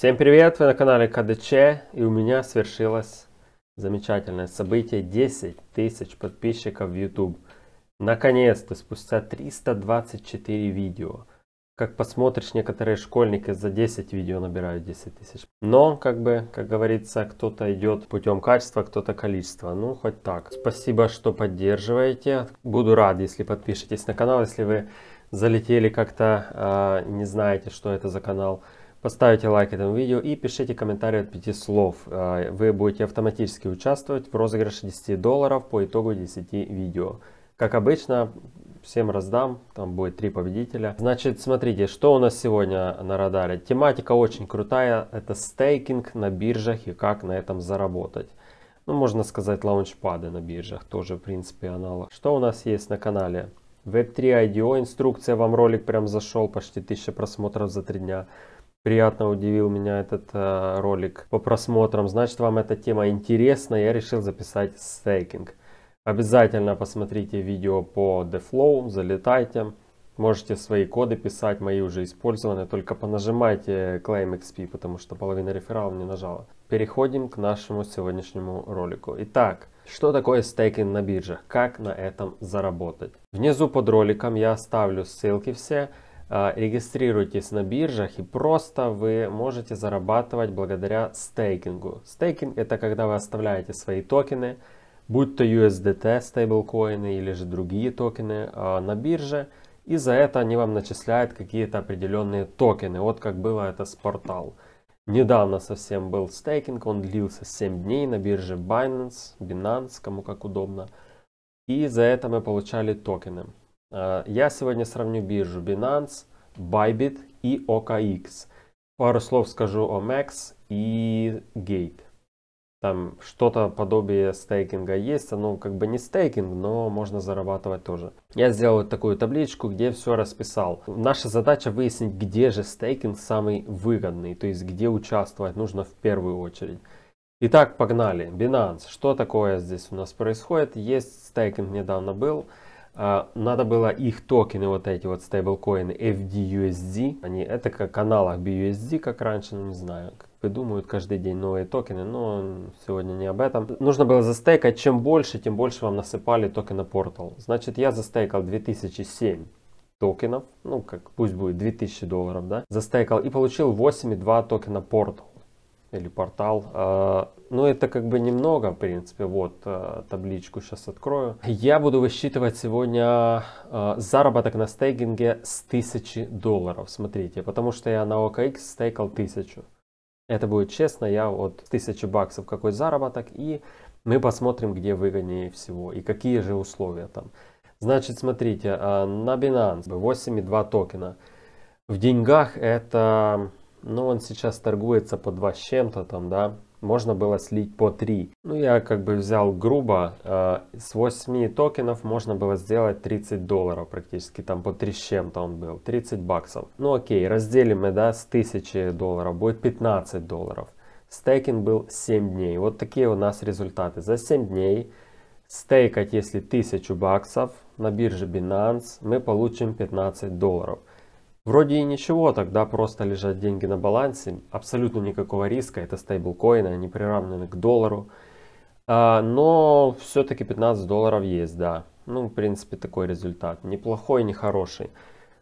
Всем привет! Вы на канале КДЧ и у меня свершилось замечательное событие 10 тысяч подписчиков в YouTube. Наконец-то, спустя 324 видео. Как посмотришь, некоторые школьники за 10 видео набирают 10 тысяч. Но, как бы, как говорится, кто-то идет путем качества, кто-то количества. Ну, хоть так. Спасибо, что поддерживаете. Буду рад, если подпишетесь на канал, если вы залетели как-то, э, не знаете, что это за канал. Поставите лайк этому видео и пишите комментарий от 5 слов. А, вы будете автоматически участвовать в розыгрыше 10 долларов по итогу 10 видео. Как обычно, всем раздам, там будет три победителя. Значит, смотрите, что у нас сегодня на радаре. Тематика очень крутая, это стейкинг на биржах и как на этом заработать. Ну, можно сказать, лаунчпады на биржах, тоже, в принципе, аналог. Что у нас есть на канале? Web3 IDO, инструкция, вам ролик прям зашел, почти 1000 просмотров за 3 дня. Приятно удивил меня этот э, ролик по просмотрам. Значит, вам эта тема интересна, я решил записать стейкинг. Обязательно посмотрите видео по DeFlow, залетайте. Можете свои коды писать, мои уже использованы. Только понажимайте Claim XP, потому что половина рефералов не нажала. Переходим к нашему сегодняшнему ролику. Итак, что такое стейкинг на бирже, Как на этом заработать? Внизу под роликом я оставлю ссылки все. А, регистрируйтесь на биржах и просто вы можете зарабатывать благодаря стейкингу. Стейкинг это когда вы оставляете свои токены, будь то USDT, стейблкоины или же другие токены а, на бирже, и за это они вам начисляют какие-то определенные токены, вот как было это с портал. Недавно совсем был стейкинг, он длился 7 дней на бирже Binance, Binance, кому как удобно. И за это мы получали токены. Э, я сегодня сравню биржу Binance, Bybit и OKX. Пару слов скажу о Max и Gate. Там что-то подобие стейкинга есть, оно как бы не стейкинг, но можно зарабатывать тоже. Я сделал вот такую табличку, где все расписал. Наша задача выяснить, где же стейкинг самый выгодный, то есть где участвовать нужно в первую очередь. Итак, погнали. Binance. Что такое здесь у нас происходит? Есть стейкинг недавно был. А, надо было их токены, вот эти вот стейблкоины FDUSD, они, это как аналог BUSD, как раньше, ну не знаю, придумывают каждый день новые токены, но сегодня не об этом. Нужно было застейкать, чем больше, тем больше вам насыпали токена Portal. Значит, я застейкал 2007 токенов, ну как пусть будет 2000 долларов, да, застейкал и получил 8,2 токена Portal или портал. А, Но ну, это как бы немного, в принципе. Вот а, табличку сейчас открою. Я буду высчитывать сегодня а, заработок на стейкинге с 1000 долларов. Смотрите, потому что я на OKX стейкал 1000. Это будет честно, я вот 1000 баксов какой заработок. И мы посмотрим, где выгоднее всего и какие же условия там. Значит, смотрите, на Binance 8,2 токена. В деньгах это но ну, он сейчас торгуется по 2 с чем-то там, да, можно было слить по 3. Ну, я как бы взял грубо, э, с 8 токенов можно было сделать 30 долларов практически, там по 3 с чем-то он был, 30 баксов. Ну окей, разделим мы, да, с 1000 долларов, будет 15 долларов. Стейкинг был 7 дней, вот такие у нас результаты. За 7 дней стейкать, если 1000 баксов на бирже Binance, мы получим 15 долларов. Вроде и ничего, тогда просто лежат деньги на балансе, абсолютно никакого риска, это стейблкоины, они приравнены к доллару. А, но все-таки 15 долларов есть, да. Ну, в принципе, такой результат. Неплохой, нехороший.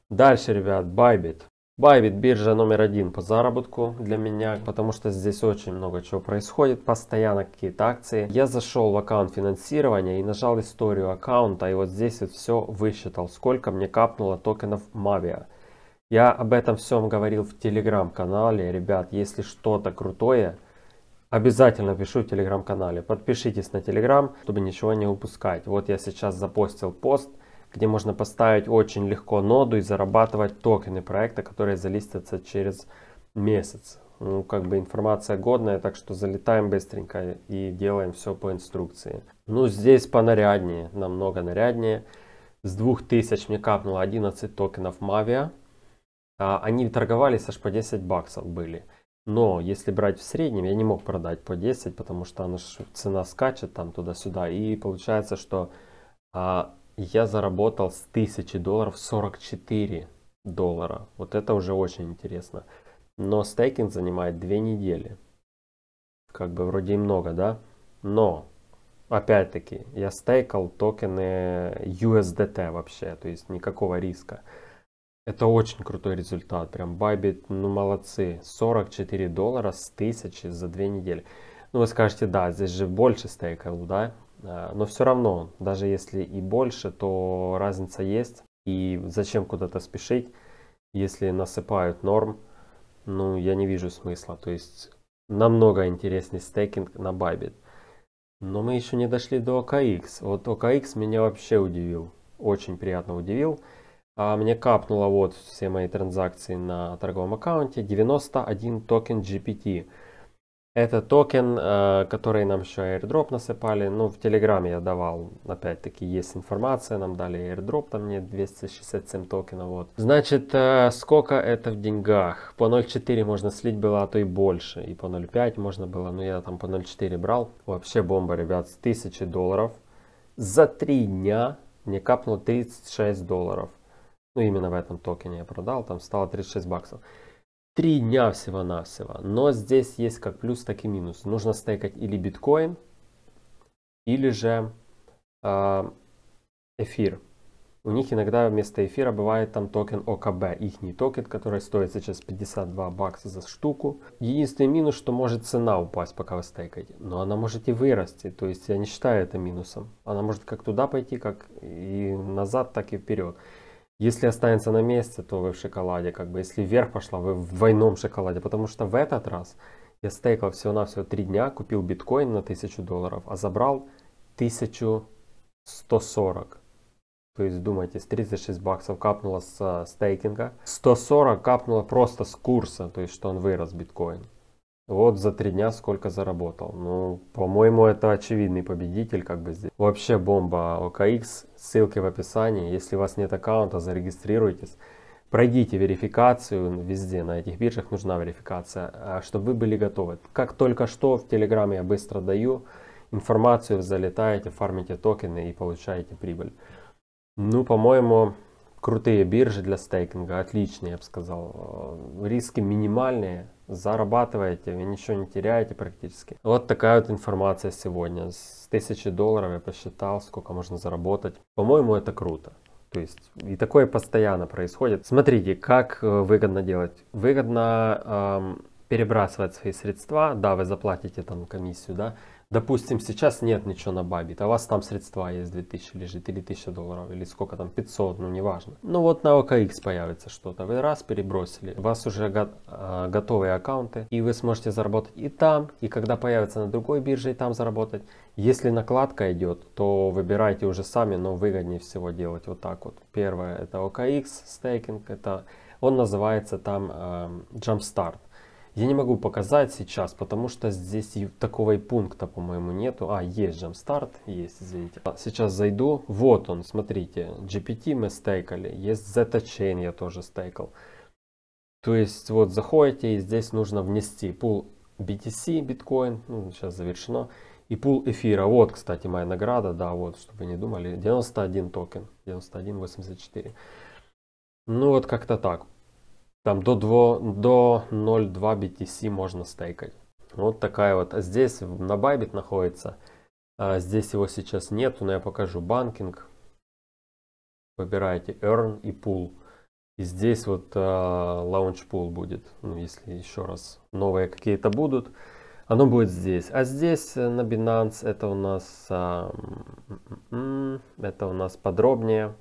Дальше, ребят, Bybit. Bybit биржа номер один по заработку для меня, потому что здесь очень много чего происходит, постоянно какие-то акции. Я зашел в аккаунт финансирования и нажал историю аккаунта, и вот здесь вот все высчитал, сколько мне капнуло токенов Mavia. Я об этом всем говорил в телеграм-канале. Ребят, если что-то крутое, обязательно пишу в телеграм-канале. Подпишитесь на телеграм, чтобы ничего не упускать. Вот я сейчас запостил пост, где можно поставить очень легко ноду и зарабатывать токены проекта, которые залистятся через месяц. Ну, как бы информация годная, так что залетаем быстренько и делаем все по инструкции. Ну, здесь понаряднее, намного наряднее. С 2000 мне капнуло 11 токенов Mavia. А, они торговались аж по 10 баксов были. Но если брать в среднем, я не мог продать по 10, потому что она цена скачет там туда-сюда. И получается, что а, я заработал с 1000 долларов 44 доллара. Вот это уже очень интересно. Но стейкинг занимает 2 недели. Как бы вроде и много, да? Но, опять-таки, я стейкал токены USDT вообще, то есть никакого риска. Это очень крутой результат. Прям Bybit, ну молодцы. 44 доллара с тысячи за две недели. Ну вы скажете, да, здесь же больше стейков, да? Э, но все равно, даже если и больше, то разница есть. И зачем куда-то спешить, если насыпают норм? Ну, я не вижу смысла. То есть намного интереснее стейкинг на Bybit. Но мы еще не дошли до OKX. Вот OKX меня вообще удивил. Очень приятно удивил. А мне капнуло вот все мои транзакции на торговом аккаунте 91 токен GPT. Это токен, э, который нам еще airdrop насыпали. Ну, в Телеграме я давал, опять-таки, есть информация. Нам дали airdrop, там мне 267 токенов. Вот. Значит, э, сколько это в деньгах? По 0.4 можно слить было, а то и больше. И по 0.5 можно было, но я там по 0.4 брал. Вообще бомба, ребят, с 1000 долларов. За 3 дня мне капнуло 36 долларов ну именно в этом токене я продал, там стало 36 баксов. Три дня всего-навсего, но здесь есть как плюс, так и минус. Нужно стейкать или биткоин, или же э, эфир. У них иногда вместо эфира бывает там токен ОКБ, их токен, который стоит сейчас 52 бакса за штуку. Единственный минус, что может цена упасть, пока вы стейкаете, но она может и вырасти, то есть я не считаю это минусом. Она может как туда пойти, как и назад, так и вперед. Если останется на месте, то вы в шоколаде, как бы. Если вверх пошла, вы в двойном шоколаде. Потому что в этот раз я стейкал всего-навсего 3 дня, купил биткоин на 1000 долларов, а забрал 1140. То есть, думайте, с 36 баксов капнуло с э, стейкинга. 140 капнуло просто с курса, то есть, что он вырос биткоин. Вот за три дня сколько заработал. Ну, по-моему, это очевидный победитель как бы здесь. Вообще бомба OKX, ссылки в описании. Если у вас нет аккаунта, зарегистрируйтесь. Пройдите верификацию, везде на этих биржах нужна верификация, а, чтобы вы были готовы. Как только что в Телеграме я быстро даю информацию, залетаете, фармите токены и получаете прибыль. Ну, по-моему, крутые биржи для стейкинга, отличные, я бы сказал. Э, риски минимальные, зарабатываете, вы ничего не теряете практически. Вот такая вот информация сегодня. С 1000 долларов я посчитал, сколько можно заработать. По-моему, это круто. То есть и такое постоянно происходит. Смотрите, как э, выгодно делать. Выгодно эм, перебрасывать свои средства. Да, вы заплатите там комиссию, да, допустим, сейчас нет ничего на Бабе, а у вас там средства есть 2000 лежит, или 1000 долларов, или сколько там, 500, ну неважно. Ну вот на OKX появится что-то, вы раз перебросили, у вас уже э, готовые аккаунты, и вы сможете заработать и там, и когда появится на другой бирже, и там заработать. Если накладка идет, то выбирайте уже сами, но выгоднее всего делать вот так вот. Первое это OKX стейкинг, это он называется там э, Jumpstart. Я не могу показать сейчас, потому что здесь такого и пункта, по-моему, нету. А, есть Jumpstart, есть, извините. А, сейчас зайду. Вот он, смотрите. GPT мы стейкали. Есть Chain, я тоже стейкал. То есть вот заходите и здесь нужно внести пул BTC, биткоин, ну, сейчас завершено, и пул эфира. Вот, кстати, моя награда, да, вот, чтобы не думали, 91 токен, 91.84. Ну вот как-то так. Там до, 2, до 0.2 BTC можно стейкать. Вот такая вот. А здесь на Bybit находится. А здесь его сейчас нету, но я покажу банкинг. Выбираете Earn и Pool. И здесь вот лаунч э, Pool будет. Ну, если еще раз новые какие-то будут. Оно будет здесь. А здесь э, на Binance это у нас, э, это у нас подробнее.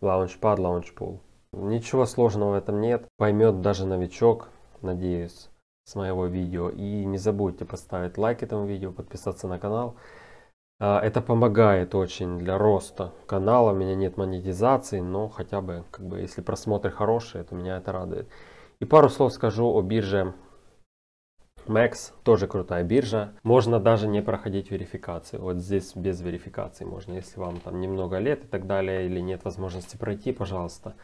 Лаунчпад, лаунчпул. Ничего сложного в этом нет. Поймет даже новичок, надеюсь, с моего видео. И не забудьте поставить лайк этому видео, подписаться на канал. А, это помогает очень для роста канала. У меня нет монетизации, но хотя бы, как бы, если просмотры хорошие, то меня это радует. И пару слов скажу о бирже Max. Тоже крутая биржа. Можно даже не проходить верификацию. Вот здесь без верификации можно. Если вам там немного лет и так далее, или нет возможности пройти, пожалуйста.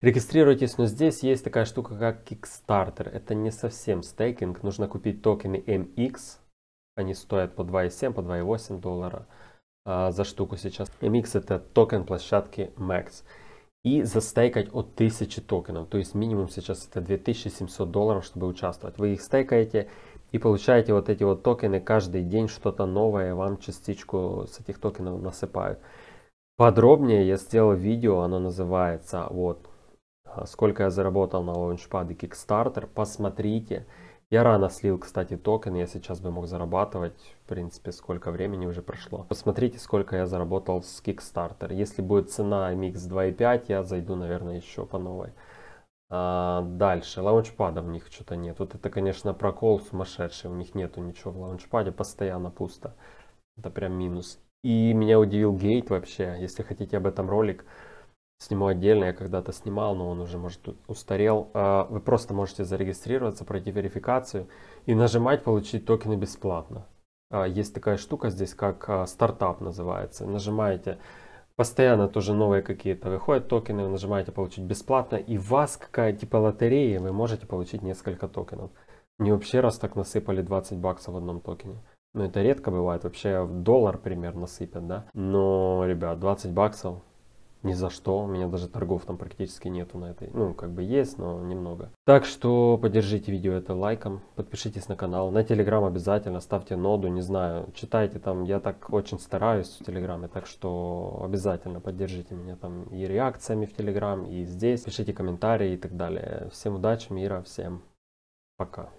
Регистрируйтесь, но здесь есть такая штука, как Kickstarter. Это не совсем стейкинг. Нужно купить токены MX. Они стоят по 2,7, по 2,8 доллара а, за штуку сейчас. MX это токен площадки Max. И застейкать от 1000 токенов. То есть минимум сейчас это 2700 долларов, чтобы участвовать. Вы их стейкаете и получаете вот эти вот токены. Каждый день что-то новое вам частичку с этих токенов насыпают. Подробнее я сделал видео, оно называется вот а, сколько я заработал на Launchpad и Kickstarter, посмотрите. Я рано слил, кстати, токен, я сейчас бы мог зарабатывать, в принципе, сколько времени уже прошло. Посмотрите, сколько я заработал с Kickstarter. Если будет цена MX 2.5, я зайду, наверное, еще по новой. А, дальше, лаунчпада в них что-то нет. Вот это, конечно, прокол сумасшедший, у них нету ничего в лаунчпаде, постоянно пусто. Это прям минус. И меня удивил гейт вообще, если хотите об этом ролик сниму отдельно, я когда-то снимал, но он уже, может, устарел. А, вы просто можете зарегистрироваться, пройти верификацию и нажимать «Получить токены бесплатно». А, есть такая штука здесь, как а, стартап называется. Нажимаете, постоянно тоже новые какие-то выходят токены, нажимаете «Получить бесплатно», и у вас какая типа лотерея. вы можете получить несколько токенов. Не вообще раз так насыпали 20 баксов в одном токене. но ну, это редко бывает, вообще в доллар примерно сыпят, да? Но, ребят, 20 баксов ни за что. У меня даже торгов там практически нету на этой. Ну, как бы есть, но немного. Так что поддержите видео это лайком, подпишитесь на канал, на Телеграм обязательно, ставьте ноду, не знаю, читайте там, я так очень стараюсь в Телеграме, так что обязательно поддержите меня там и реакциями в Телеграм, и здесь, пишите комментарии и так далее. Всем удачи, мира, всем пока.